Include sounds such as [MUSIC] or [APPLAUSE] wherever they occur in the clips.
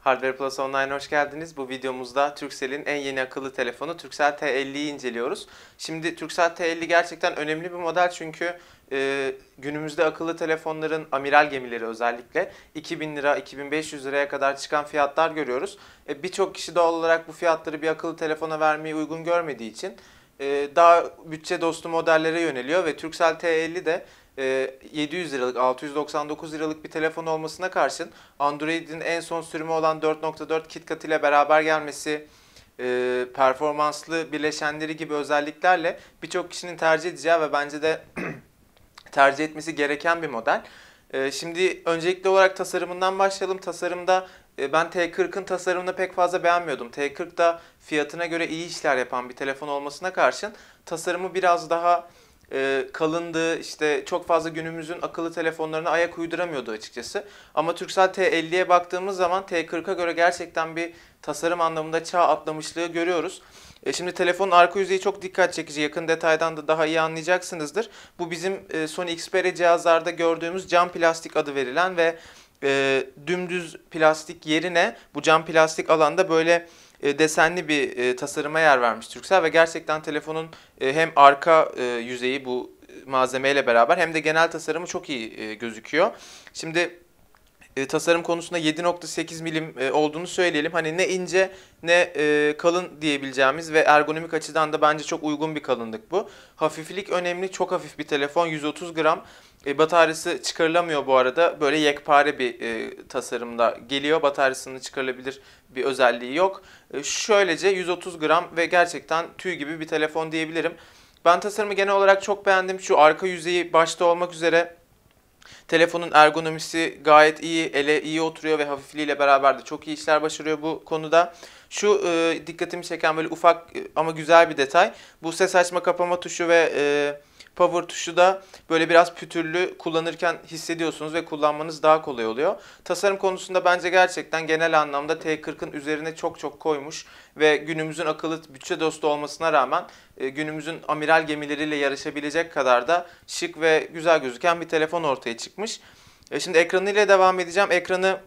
Hardware Plus Online hoş geldiniz. Bu videomuzda Turkcell'in en yeni akıllı telefonu Turkcell T50'yi inceliyoruz. Şimdi Turkcell T50 gerçekten önemli bir model çünkü e, günümüzde akıllı telefonların amiral gemileri özellikle 2000 lira 2500 liraya kadar çıkan fiyatlar görüyoruz. E, Birçok kişi doğal olarak bu fiyatları bir akıllı telefona vermeyi uygun görmediği için e, daha bütçe dostu modellere yöneliyor ve Turkcell T50 de 700 ee, liralık, 699 liralık bir telefon olmasına karşın Android'in en son sürümü olan 4.4 KitKat ile beraber gelmesi, e, performanslı bileşenleri gibi özelliklerle birçok kişinin tercih edeceği ve bence de [CLEARS THROAT] tercih etmesi gereken bir model. Ee, şimdi öncelikli olarak tasarımından başlayalım. Tasarımda e, ben T40'ın tasarımını pek fazla beğenmiyordum. T40 da fiyatına göre iyi işler yapan bir telefon olmasına karşın tasarımı biraz daha e, kalındı. İşte çok fazla günümüzün akıllı telefonlarına ayak uyduramıyordu açıkçası. Ama Turkcell T50'ye baktığımız zaman T40'a göre gerçekten bir tasarım anlamında çağ atlamışlığı görüyoruz. E şimdi telefonun arka yüzeyi çok dikkat çekici. Yakın detaydan da daha iyi anlayacaksınızdır. Bu bizim e, Sony Xperia cihazlarda gördüğümüz cam plastik adı verilen ve e, dümdüz plastik yerine bu cam plastik alanda böyle e, desenli bir e, tasarıma yer vermiş Turkcell ve gerçekten telefonun e, hem arka yüzeyi bu malzemeyle beraber hem de genel tasarımı çok iyi gözüküyor. Şimdi tasarım konusunda 7.8 milim olduğunu söyleyelim. Hani ne ince ne kalın diyebileceğimiz ve ergonomik açıdan da bence çok uygun bir kalınlık bu. Hafiflik önemli. Çok hafif bir telefon. 130 gram. E, bataryası çıkarılamıyor bu arada. Böyle yekpare bir e, tasarımda geliyor. Bataryasının çıkarılabilir bir özelliği yok. E, şöylece 130 gram ve gerçekten tüy gibi bir telefon diyebilirim. Ben tasarımı genel olarak çok beğendim. Şu arka yüzeyi başta olmak üzere telefonun ergonomisi gayet iyi, ele iyi oturuyor ve hafifliğiyle beraber de çok iyi işler başarıyor bu konuda. Şu e, dikkatimi çeken böyle ufak e, ama güzel bir detay. Bu ses açma kapama tuşu ve... E, Power tuşu da böyle biraz pütürlü kullanırken hissediyorsunuz ve kullanmanız daha kolay oluyor. Tasarım konusunda bence gerçekten genel anlamda T40'ın üzerine çok çok koymuş ve günümüzün akıllı bütçe dostu olmasına rağmen e, günümüzün amiral gemileriyle yarışabilecek kadar da şık ve güzel gözüken bir telefon ortaya çıkmış. E, şimdi ekranıyla devam edeceğim. Ekranı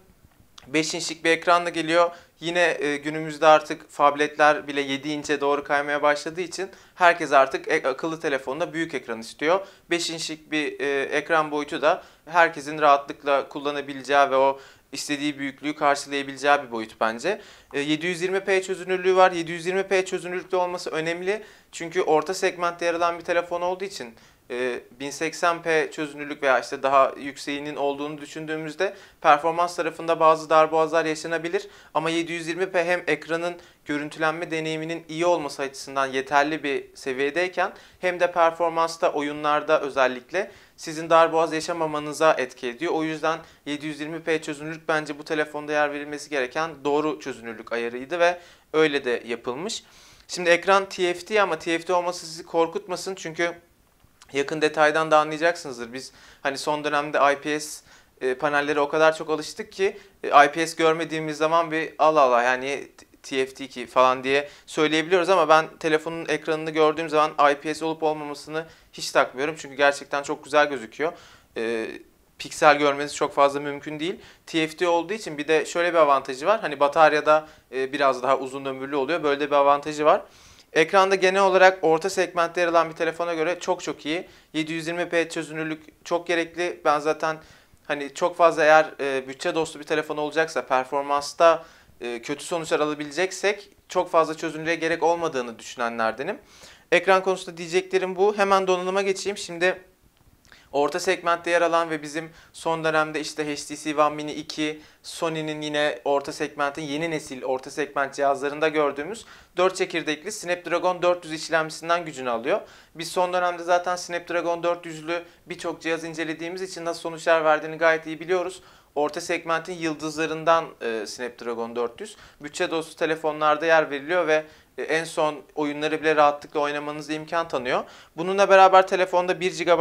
5 inçlik bir ekranla geliyor. Yine e, günümüzde artık fabletler bile 7 inçe doğru kaymaya başladığı için herkes artık ek- akıllı telefonda büyük ekran istiyor. 5 inçlik bir e, ekran boyutu da herkesin rahatlıkla kullanabileceği ve o istediği büyüklüğü karşılayabileceği bir boyut bence. E, 720p çözünürlüğü var. 720p çözünürlükte olması önemli. Çünkü orta segmentte yer alan bir telefon olduğu için 1080p e, çözünürlük veya işte daha yükseğinin olduğunu düşündüğümüzde performans tarafında bazı darboğazlar yaşanabilir. Ama 720p hem ekranın görüntülenme deneyiminin iyi olması açısından yeterli bir seviyedeyken hem de performansta oyunlarda özellikle sizin darboğaz yaşamamanıza etki ediyor. O yüzden 720p çözünürlük bence bu telefonda yer verilmesi gereken doğru çözünürlük ayarıydı ve öyle de yapılmış. Şimdi ekran TFT ama TFT olması sizi korkutmasın çünkü yakın detaydan da anlayacaksınızdır. Biz hani son dönemde IPS e, panelleri o kadar çok alıştık ki e, IPS görmediğimiz zaman bir Allah Allah yani tft ki falan diye söyleyebiliyoruz ama ben telefonun ekranını gördüğüm zaman IPS olup olmamasını hiç takmıyorum. Çünkü gerçekten çok güzel gözüküyor. Ee, piksel görmeniz çok fazla mümkün değil. TFT olduğu için bir de şöyle bir avantajı var. Hani bataryada e, biraz daha uzun ömürlü oluyor. Böyle bir avantajı var. Ekranda genel olarak orta segmentte yer alan bir telefona göre çok çok iyi. 720p çözünürlük çok gerekli. Ben zaten hani çok fazla eğer e, bütçe dostu bir telefon olacaksa performansta e, kötü sonuçlar alabileceksek çok fazla çözünürlüğe gerek olmadığını düşünenlerdenim. Ekran konusunda diyeceklerim bu. Hemen donanıma geçeyim. Şimdi Orta segmentte yer alan ve bizim son dönemde işte HTC One Mini 2, Sony'nin yine orta segmentin yeni nesil orta segment cihazlarında gördüğümüz 4 çekirdekli Snapdragon 400 işlemcisinden gücünü alıyor. Biz son dönemde zaten Snapdragon 400'lü birçok cihaz incelediğimiz için nasıl sonuçlar verdiğini gayet iyi biliyoruz orta segmentin yıldızlarından e, Snapdragon 400. Bütçe dostu telefonlarda yer veriliyor ve e, en son oyunları bile rahatlıkla oynamanıza imkan tanıyor. Bununla beraber telefonda 1 GB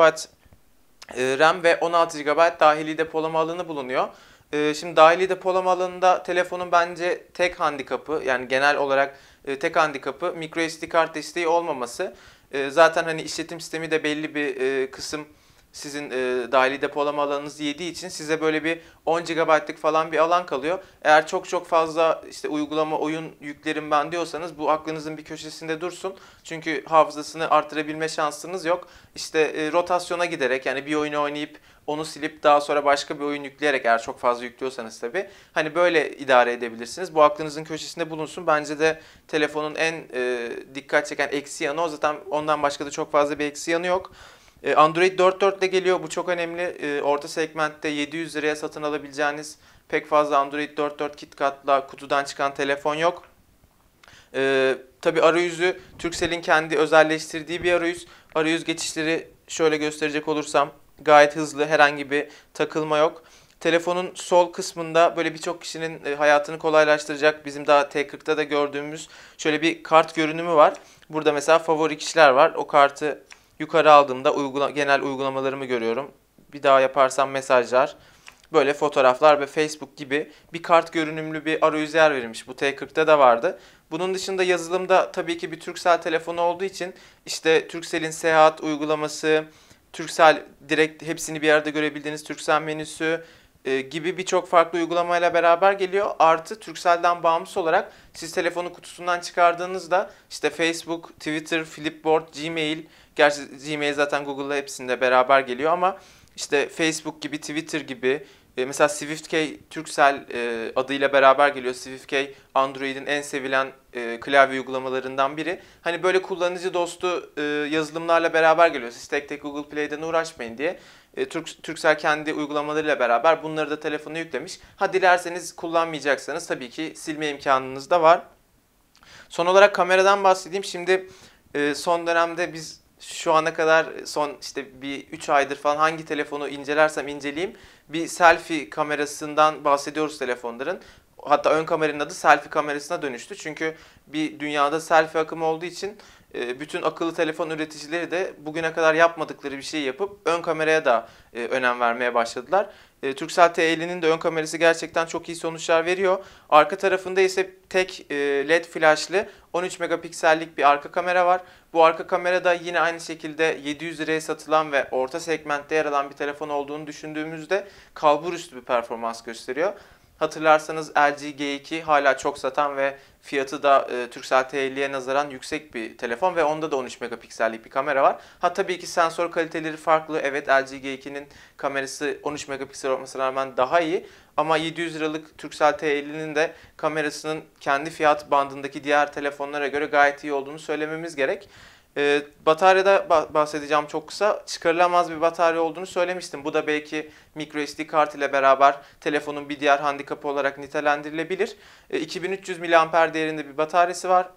ee, RAM ve 16 GB dahili depolama alanı bulunuyor. Ee, şimdi dahili depolama alanında telefonun bence tek handikapı yani genel olarak e, tek handikapı SD kart desteği olmaması. Ee, zaten hani işletim sistemi de belli bir e, kısım sizin e, dahili depolama alanınız yediği için size böyle bir 10 GB'lık falan bir alan kalıyor. Eğer çok çok fazla işte uygulama oyun yüklerim ben diyorsanız bu aklınızın bir köşesinde dursun. Çünkü hafızasını artırabilme şansınız yok. İşte e, rotasyona giderek yani bir oyunu oynayıp onu silip daha sonra başka bir oyun yükleyerek eğer çok fazla yüklüyorsanız tabi hani böyle idare edebilirsiniz. Bu aklınızın köşesinde bulunsun. Bence de telefonun en e, dikkat çeken eksi yanı o zaten ondan başka da çok fazla bir eksi yanı yok. E, Android 4.4 ile geliyor. Bu çok önemli. E, orta segmentte 700 liraya satın alabileceğiniz pek fazla Android 4.4 KitKat'la kutudan çıkan telefon yok. Ee, tabi arayüzü Turkcell'in kendi özelleştirdiği bir arayüz. Arayüz geçişleri şöyle gösterecek olursam gayet hızlı herhangi bir takılma yok. Telefonun sol kısmında böyle birçok kişinin e, hayatını kolaylaştıracak bizim daha T40'da da gördüğümüz şöyle bir kart görünümü var. Burada mesela favori kişiler var. O kartı Yukarı aldığımda uygula genel uygulamalarımı görüyorum. Bir daha yaparsam mesajlar, böyle fotoğraflar ve Facebook gibi bir kart görünümlü bir arayüz yer verilmiş. Bu t 40da da vardı. Bunun dışında yazılımda tabii ki bir Turkcell telefonu olduğu için işte Turkcell'in seyahat uygulaması, Turkcell direkt hepsini bir yerde görebildiğiniz Turkcell menüsü e, gibi birçok farklı uygulamayla beraber geliyor. Artı Turkcell'den bağımsız olarak siz telefonu kutusundan çıkardığınızda işte Facebook, Twitter, Flipboard, Gmail, Gerçi Gmail zaten Google'la hepsinde beraber geliyor ama işte Facebook gibi, Twitter gibi e, mesela SwiftKey Turkcell e, adıyla beraber geliyor. SwiftKey Android'in en sevilen e, klavye uygulamalarından biri. Hani böyle kullanıcı dostu yazılımlarla beraber geliyor. Siz tek tek Google Play'den uğraşmayın diye. Türk, Türksel kendi uygulamalarıyla beraber bunları da telefona yüklemiş. Ha dilerseniz kullanmayacaksanız tabii ki silme imkanınız da var. Son olarak kameradan bahsedeyim. Şimdi son dönemde biz şu ana kadar son işte bir 3 aydır falan hangi telefonu incelersem inceleyeyim bir selfie kamerasından bahsediyoruz telefonların. Hatta ön kameranın adı selfie kamerasına dönüştü. Çünkü bir dünyada selfie akımı olduğu için ee, bütün akıllı telefon üreticileri de bugüne kadar yapmadıkları bir şey yapıp ön kameraya da e, önem vermeye başladılar. E, Turkcell T50'nin de ön kamerası gerçekten çok iyi sonuçlar veriyor. Arka tarafında ise tek e, LED flashlı 13 megapiksellik bir arka kamera var. Bu arka kamera da yine aynı şekilde 700 liraya satılan ve orta segmentte yer alan bir telefon olduğunu düşündüğümüzde kalbur üstü bir performans gösteriyor. Hatırlarsanız LG G2 hala çok satan ve fiyatı da e, Turkcell t nazaran yüksek bir telefon ve onda da 13 megapiksellik bir kamera var. Ha tabii ki sensör kaliteleri farklı. Evet LG G2'nin kamerası 13 megapiksel olmasına rağmen daha iyi. Ama 700 liralık Turkcell T50'nin de kamerasının kendi fiyat bandındaki diğer telefonlara göre gayet iyi olduğunu söylememiz gerek. E, bataryada bahsedeceğim çok kısa. Çıkarılamaz bir batarya olduğunu söylemiştim. Bu da belki microSD kart ile beraber telefonun bir diğer handikapı olarak nitelendirilebilir. E, 2300 mAh değerinde bir bataryası var.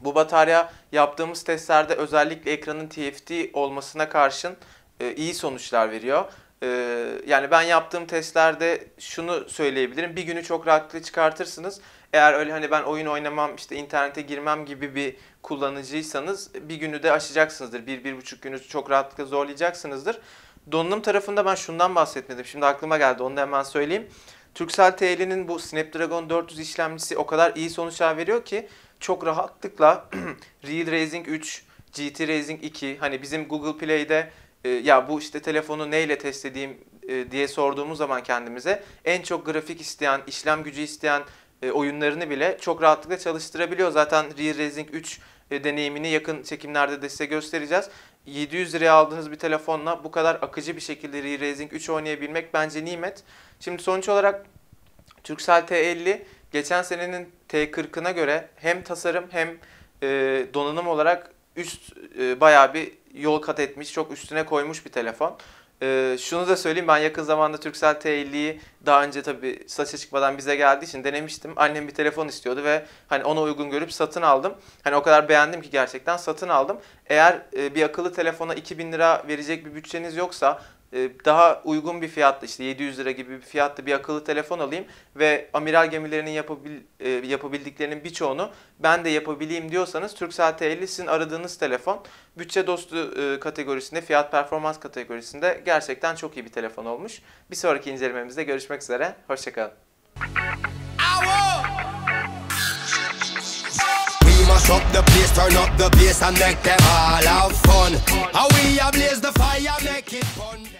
Bu batarya yaptığımız testlerde özellikle ekranın TFT olmasına karşın e, iyi sonuçlar veriyor. Ee, yani ben yaptığım testlerde şunu söyleyebilirim. Bir günü çok rahatlıkla çıkartırsınız. Eğer öyle hani ben oyun oynamam, işte internete girmem gibi bir kullanıcıysanız bir günü de aşacaksınızdır. Bir, bir buçuk günü çok rahatlıkla zorlayacaksınızdır. Donanım tarafında ben şundan bahsetmedim. Şimdi aklıma geldi. Onu da hemen söyleyeyim. Turkcell TL'nin bu Snapdragon 400 işlemcisi o kadar iyi sonuçlar veriyor ki çok rahatlıkla [CLEARS THROAT] Real Racing 3, GT Racing 2 hani bizim Google Play'de e, ya bu işte telefonu neyle test edeyim e, diye sorduğumuz zaman kendimize en çok grafik isteyen, işlem gücü isteyen e, oyunlarını bile çok rahatlıkla çalıştırabiliyor. Zaten Real Racing 3 deneyimini yakın çekimlerde de size göstereceğiz. 700 liraya aldığınız bir telefonla bu kadar akıcı bir şekilde Real Racing 3 oynayabilmek bence nimet. Şimdi sonuç olarak Turkcell T50 geçen senenin T40'ına göre hem tasarım hem donanım olarak üst e, bayağı bir yol kat etmiş, çok üstüne koymuş bir telefon. Ee, şunu da söyleyeyim ben yakın zamanda Turkcell T50'yi daha önce tabii satışa çıkmadan bize geldiği için denemiştim. Annem bir telefon istiyordu ve hani ona uygun görüp satın aldım. Hani o kadar beğendim ki gerçekten satın aldım. Eğer e, bir akıllı telefona 2000 lira verecek bir bütçeniz yoksa ee, daha uygun bir fiyatla işte 700 lira gibi bir fiyatla bir akıllı telefon alayım ve amiral gemilerinin yapabil, e, yapabildiklerinin birçoğunu ben de yapabileyim diyorsanız Turkcell T50 sizin aradığınız telefon bütçe dostu e, kategorisinde fiyat performans kategorisinde gerçekten çok iyi bir telefon olmuş. Bir sonraki incelememizde görüşmek üzere. Hoşçakalın. Mash up the place, turn up the bass and make them all have fun. How we ablaze the fire, make it fun.